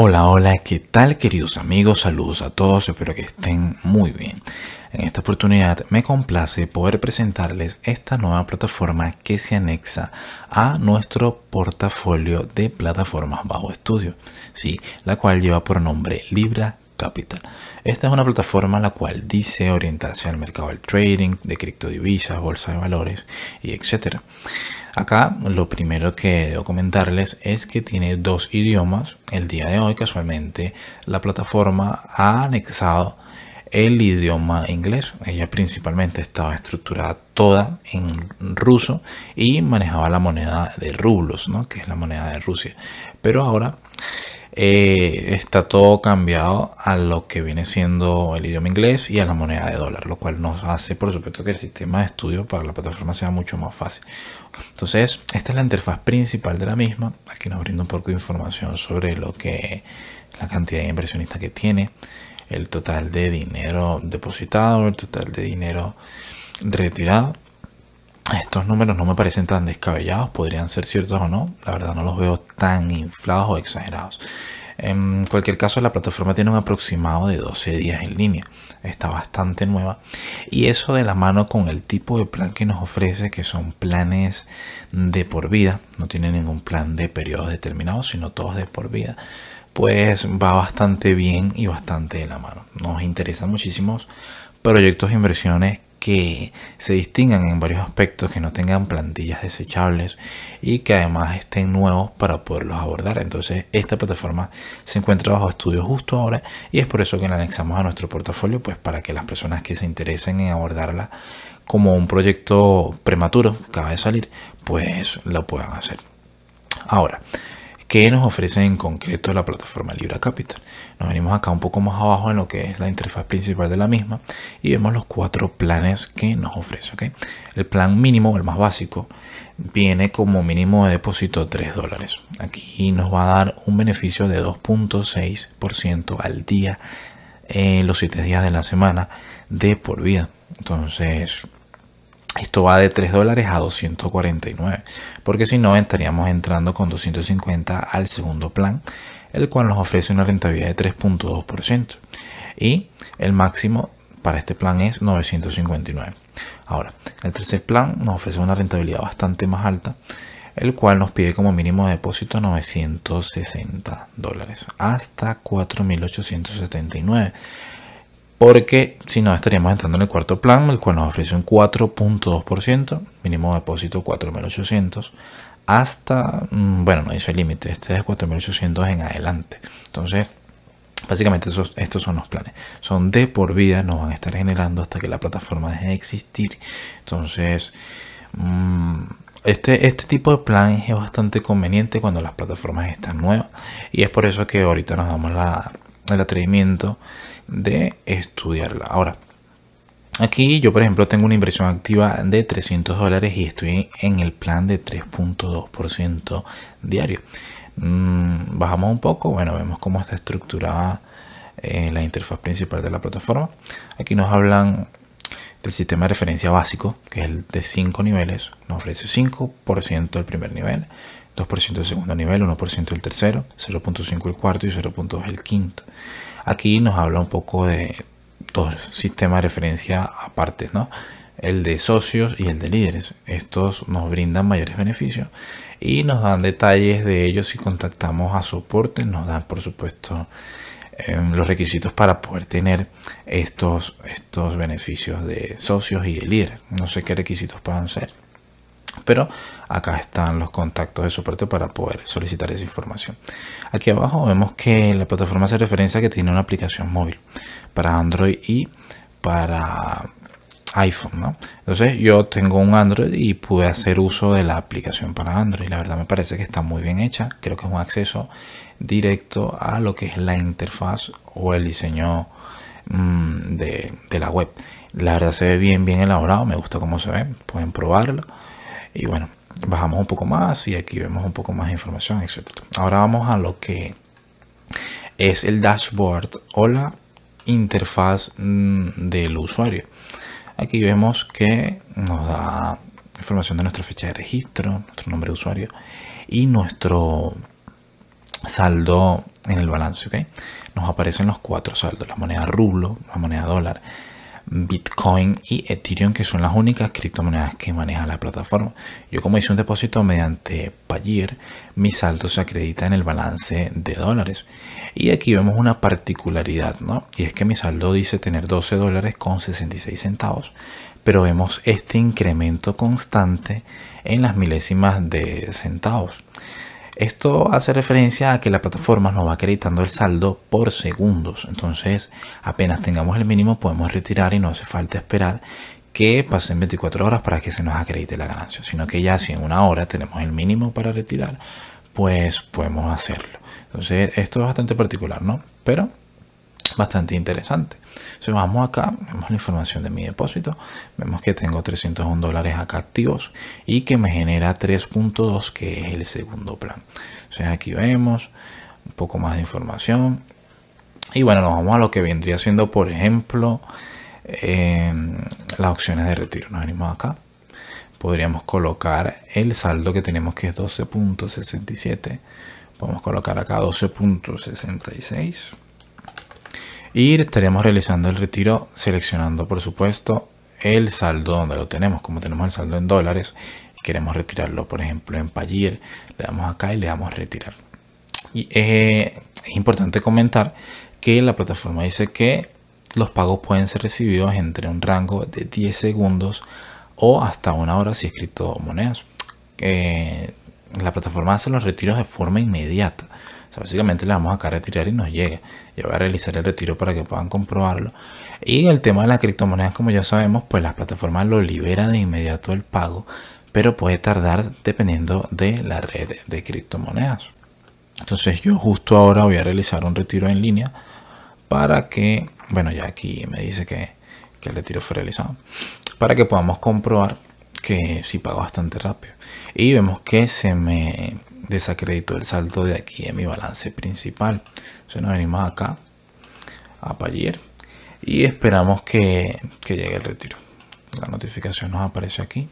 Hola, hola, ¿qué tal queridos amigos? Saludos a todos, espero que estén muy bien. En esta oportunidad me complace poder presentarles esta nueva plataforma que se anexa a nuestro portafolio de plataformas bajo estudio, ¿sí? la cual lleva por nombre Libra Capital. Esta es una plataforma la cual dice orientarse al mercado del trading, de criptodivisas, bolsa de valores y etcétera. Acá lo primero que debo comentarles es que tiene dos idiomas. El día de hoy casualmente la plataforma ha anexado el idioma inglés. Ella principalmente estaba estructurada toda en ruso y manejaba la moneda de rublos, ¿no? que es la moneda de Rusia. Pero ahora eh, está todo cambiado a lo que viene siendo el idioma inglés y a la moneda de dólar, lo cual nos hace, por supuesto, que el sistema de estudio para la plataforma sea mucho más fácil. Entonces, esta es la interfaz principal de la misma. Aquí nos brinda un poco de información sobre lo que la cantidad de inversionistas que tiene, el total de dinero depositado, el total de dinero retirado. Estos números no me parecen tan descabellados, podrían ser ciertos o no, la verdad no los veo tan inflados o exagerados. En cualquier caso, la plataforma tiene un aproximado de 12 días en línea. Está bastante nueva. Y eso de la mano con el tipo de plan que nos ofrece, que son planes de por vida. No tiene ningún plan de periodos determinados, sino todos de por vida. Pues va bastante bien y bastante de la mano. Nos interesan muchísimos proyectos e inversiones que se distingan en varios aspectos, que no tengan plantillas desechables y que además estén nuevos para poderlos abordar. Entonces esta plataforma se encuentra bajo estudio justo ahora y es por eso que la anexamos a nuestro portafolio, pues para que las personas que se interesen en abordarla como un proyecto prematuro, acaba de salir, pues lo puedan hacer. Ahora, ¿Qué nos ofrece en concreto la plataforma Libra Capital? Nos venimos acá un poco más abajo en lo que es la interfaz principal de la misma y vemos los cuatro planes que nos ofrece. El plan mínimo, el más básico, viene como mínimo de depósito 3 dólares. Aquí nos va a dar un beneficio de 2.6% al día en eh, los 7 días de la semana de por vida. Entonces, esto va de 3 dólares a 249, porque si no estaríamos entrando con 250 al segundo plan, el cual nos ofrece una rentabilidad de 3.2%. Y el máximo para este plan es 959. Ahora, el tercer plan nos ofrece una rentabilidad bastante más alta, el cual nos pide como mínimo de depósito 960 dólares hasta 4.879 porque si no estaríamos entrando en el cuarto plan, el cual nos ofrece un 4.2%, mínimo depósito 4.800, hasta, mm, bueno, no el límite, este es 4.800 en adelante. Entonces, básicamente estos son los planes. Son de por vida, nos van a estar generando hasta que la plataforma deje de existir. Entonces, mm, este, este, tipo de planes es bastante conveniente cuando las plataformas están nuevas y es por eso que ahorita nos damos la, el atrevimiento de estudiarla. Ahora, aquí yo por ejemplo tengo una inversión activa de 300 dólares y estoy en el plan de 3.2% diario. Mm, bajamos un poco, bueno, vemos cómo está estructurada eh, la interfaz principal de la plataforma. Aquí nos hablan del sistema de referencia básico, que es el de 5 niveles, nos ofrece 5% el primer nivel, 2% del segundo nivel, 1% el tercero, 0.5 el cuarto y 0.2 el quinto. Aquí nos habla un poco de dos sistemas de referencia aparte, ¿no? el de socios y el de líderes. Estos nos brindan mayores beneficios y nos dan detalles de ellos si contactamos a soporte, nos dan por supuesto em, los requisitos para poder tener estos, estos beneficios de socios y de líderes. No sé qué requisitos puedan ser pero acá están los contactos de soporte para poder solicitar esa información. Aquí abajo vemos que la plataforma hace referencia que tiene una aplicación móvil para Android y para iPhone, Entonces yo tengo un Android y pude hacer uso de la aplicación para Android. La verdad me parece que está muy bien hecha. Creo que es un acceso directo a lo que es la interfaz o el diseño mm, de, de la web. La verdad se ve bien, bien elaborado. Me gusta cómo se ve. Pueden probarlo. Y bueno, bajamos un poco más y aquí vemos un poco más de información, etc. Ahora vamos a lo que es el dashboard o la interfaz mm, del usuario. Aquí vemos que nos da información de nuestra fecha de registro, nuestro nombre de usuario y nuestro saldo en el balance. ¿okay? Nos aparecen los cuatro saldos, la moneda rublo, la moneda dólar, Bitcoin y Ethereum, que son las únicas criptomonedas que maneja la plataforma. Yo como hice un depósito mediante Payeer, mi saldo se acredita en el balance de dólares. Y aquí vemos una particularidad, ¿no? Y es que mi saldo dice tener 12 dólares con 66 centavos, pero vemos este incremento constante en las milésimas de centavos. Esto hace referencia a que la plataforma nos va acreditando el saldo por segundos. Entonces, apenas tengamos el mínimo, podemos retirar y no hace falta esperar que pasen 24 horas para que se nos acredite la ganancia, sino que ya si en una hora tenemos el mínimo para retirar, pues podemos hacerlo. Entonces, esto es bastante particular, ¿no? Pero bastante interesante. entonces vamos acá, vemos la información de mi depósito, vemos que tengo 301 dólares acá activos y que me genera 3.2 que es el segundo plan. Entonces aquí vemos un poco más de información y bueno, nos vamos a lo que vendría siendo, por ejemplo, eh, las opciones de retiro. Nos venimos acá. Podríamos colocar el saldo que tenemos que es 12.67. Podemos colocar acá 12.66 y estaríamos realizando el retiro seleccionando por supuesto el saldo donde lo tenemos como tenemos el saldo en dólares queremos retirarlo por ejemplo en Payeer le damos acá y le damos retirar y eh, es importante comentar que la plataforma dice que los pagos pueden ser recibidos entre un rango de 10 segundos o hasta una hora si es criptomonedas. Eh, la plataforma hace los retiros de forma inmediata básicamente le vamos acá retirar y nos llega. Yo voy a realizar el retiro para que puedan comprobarlo. Y el tema de las criptomonedas, como ya sabemos, pues las plataformas lo libera de inmediato el pago, pero puede tardar dependiendo de la red de criptomonedas. Entonces yo justo ahora voy a realizar un retiro en línea para que, bueno, ya aquí me dice que, que el retiro fue realizado, para que podamos comprobar que sí pago bastante rápido. Y vemos que se me desacreditó el salto de aquí en mi balance principal. Entonces nos venimos acá a Payer y esperamos que, que llegue el retiro. La notificación nos aparece aquí.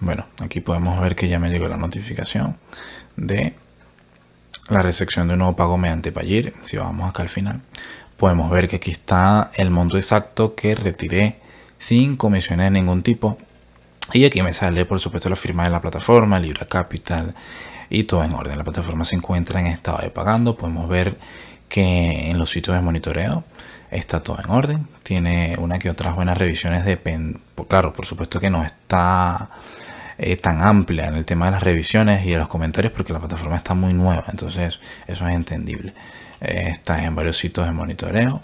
Bueno, aquí podemos ver que ya me llegó la notificación de la recepción de un nuevo pago mediante Payer. Si vamos acá al final, podemos ver que aquí está el monto exacto que retiré sin comisiones de ningún tipo. Y aquí me sale, por supuesto, la firma de la plataforma, Libra Capital y todo en orden. La plataforma se encuentra en estado de pagando. Podemos ver que en los sitios de monitoreo está todo en orden. Tiene una que otras buenas revisiones de Claro, por supuesto que no está eh, tan amplia en el tema de las revisiones y de los comentarios porque la plataforma está muy nueva. Entonces eso es entendible. Eh, está en varios sitios de monitoreo.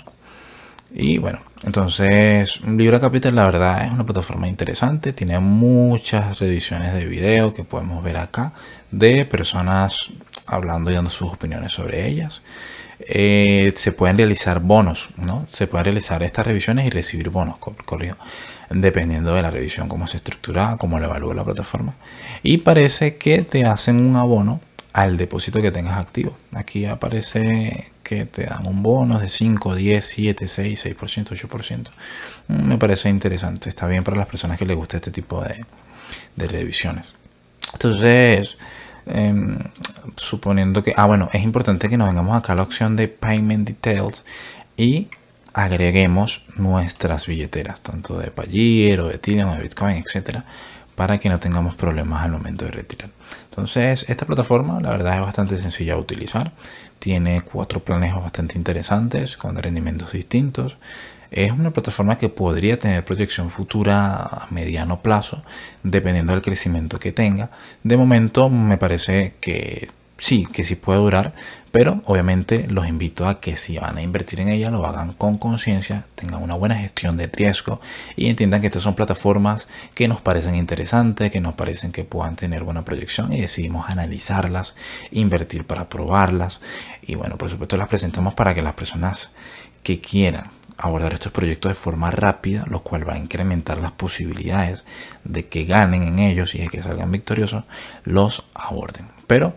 Y bueno, entonces, Libra Capital, la verdad, es una plataforma interesante. Tiene muchas revisiones de video que podemos ver acá de personas hablando y dando sus opiniones sobre ellas. Eh, se pueden realizar bonos, ¿no? Se pueden realizar estas revisiones y recibir bonos, por dependiendo de la revisión, cómo se estructura, cómo la evalúa la plataforma. Y parece que te hacen un abono al depósito que tengas activo. Aquí aparece que te dan un bono de 5, 10, 7, 6, 6%, 8%. Me parece interesante. Está bien para las personas que les gusta este tipo de, revisiones. Entonces, em, suponiendo que... Ah, bueno, es importante que nos vengamos acá a la opción de Payment Details y agreguemos nuestras billeteras, tanto de Payeer o de Ethereum o de Bitcoin, etcétera para que no tengamos problemas al momento de retirar. Entonces, esta plataforma la verdad es bastante sencilla de utilizar. Tiene cuatro planes bastante interesantes con rendimientos distintos. Es una plataforma que podría tener proyección futura a mediano plazo, dependiendo del crecimiento que tenga. De momento me parece que sí, que sí puede durar, pero obviamente los invito a que si van a invertir en ella, lo hagan con conciencia, tengan una buena gestión de riesgo y entiendan que estas son plataformas que nos parecen interesantes, que nos parecen que puedan tener buena proyección y decidimos analizarlas, invertir para probarlas y bueno, por supuesto las presentamos para que las personas que quieran abordar estos proyectos de forma rápida, lo cual va a incrementar las posibilidades de que ganen en ellos y de que salgan victoriosos, los aborden. Pero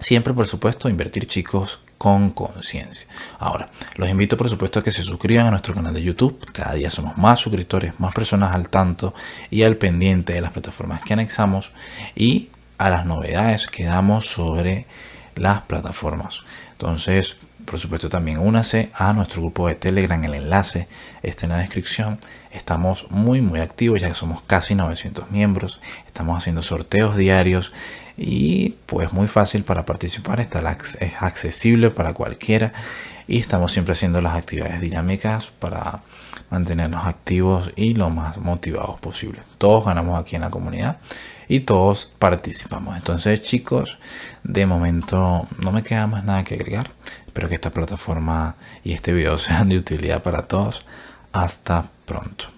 Siempre, por supuesto, invertir chicos con conciencia. Ahora, los invito por supuesto a que se suscriban a nuestro canal de YouTube. Cada día somos más suscriptores, más personas al tanto y al pendiente de las plataformas que anexamos y a las novedades que damos sobre las plataformas. Entonces, por supuesto también únase a nuestro grupo de Telegram, el enlace está en la descripción. Estamos muy muy activos ya que somos casi 900 miembros, estamos haciendo sorteos diarios y pues muy fácil para participar, es accesible para cualquiera y estamos siempre haciendo las actividades dinámicas para mantenernos activos y lo más motivados posible. Todos ganamos aquí en la comunidad y todos participamos. Entonces chicos, de momento no me queda más nada que agregar. Espero que esta plataforma y este video sean de utilidad para todos. Hasta pronto.